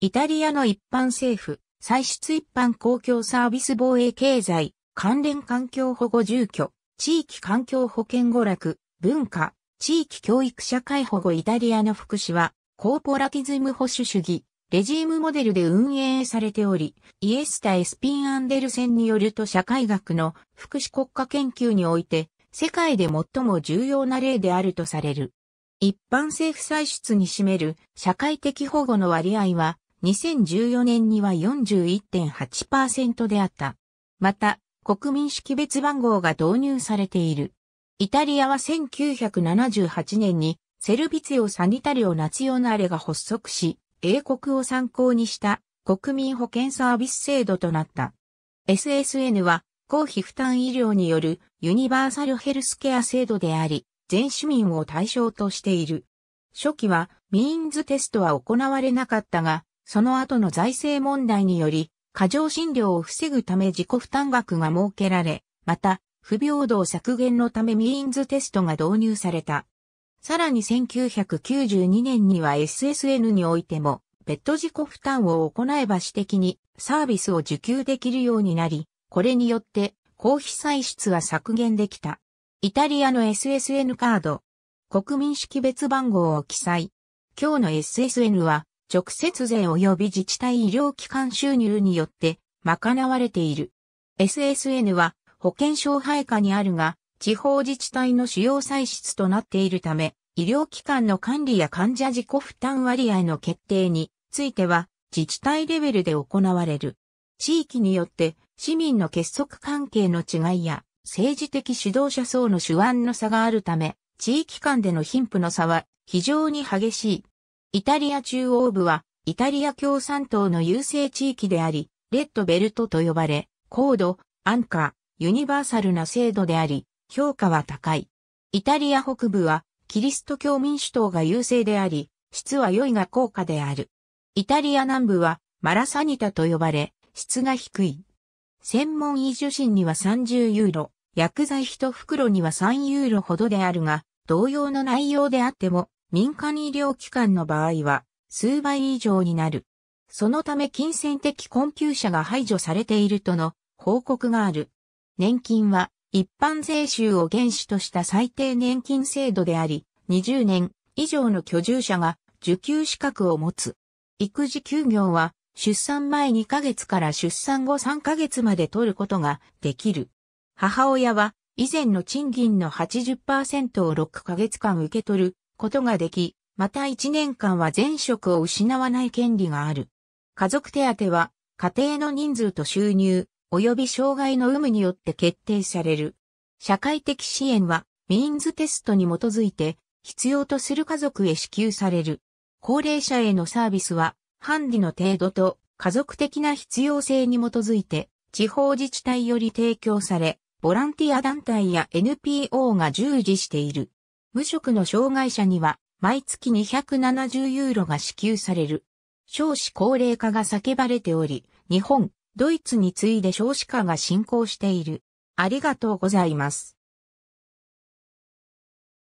イタリアの一般政府、歳出一般公共サービス防衛経済、関連環境保護住居、地域環境保健娯楽、文化、地域教育社会保護イタリアの福祉は、コーポラティズム保守主義、レジームモデルで運営されており、イエスタ・エスピン・アンデルセンによると社会学の福祉国家研究において、世界で最も重要な例であるとされる。一般政府歳出に占める社会的保護の割合は、2014年には41.8%であった。また、国民識別番号が導入されている。イタリアは1978年にセルビツィオ・サニタリオ・ナツヨナーレが発足し、英国を参考にした国民保険サービス制度となった。SSN は公費負担医療によるユニバーサルヘルスケア制度であり、全市民を対象としている。初期は、ミーンズテストは行われなかったが、その後の財政問題により、過剰診療を防ぐため自己負担額が設けられ、また、不平等削減のためミーンズテストが導入された。さらに1992年には SSN においても、別途自己負担を行えば私的にサービスを受給できるようになり、これによって公費歳出は削減できた。イタリアの SSN カード、国民識別番号を記載。今日の SSN は直接税及び自治体医療機関収入によって賄われている。SSN は保険証配下にあるが、地方自治体の主要歳出となっているため、医療機関の管理や患者自己負担割合の決定については、自治体レベルで行われる。地域によって市民の結束関係の違いや政治的指導者層の手腕の差があるため、地域間での貧富の差は非常に激しい。イタリア中央部は、イタリア共産党の優勢地域であり、レッドベルトと呼ばれ、高度、安価、ユニバーサルな制度であり、評価は高い。イタリア北部は、キリスト教民主党が優勢であり、質は良いが高価である。イタリア南部は、マラサニタと呼ばれ、質が低い。専門医受診には30ユーロ、薬剤1袋には3ユーロほどであるが、同様の内容であっても、民間医療機関の場合は数倍以上になる。そのため金銭的困窮者が排除されているとの報告がある。年金は一般税収を原資とした最低年金制度であり、20年以上の居住者が受給資格を持つ。育児休業は出産前2ヶ月から出産後3ヶ月まで取ることができる。母親は以前の賃金の80%を6ヶ月間受け取ることができ、また1年間は前職を失わない権利がある。家族手当は、家庭の人数と収入、及び障害の有無によって決定される。社会的支援は、ミーンズテストに基づいて、必要とする家族へ支給される。高齢者へのサービスは、ハンディの程度と家族的な必要性に基づいて、地方自治体より提供され、ボランティア団体や NPO が従事している。無職の障害者には毎月270ユーロが支給される。少子高齢化が叫ばれており、日本、ドイツに次いで少子化が進行している。ありがとうございます。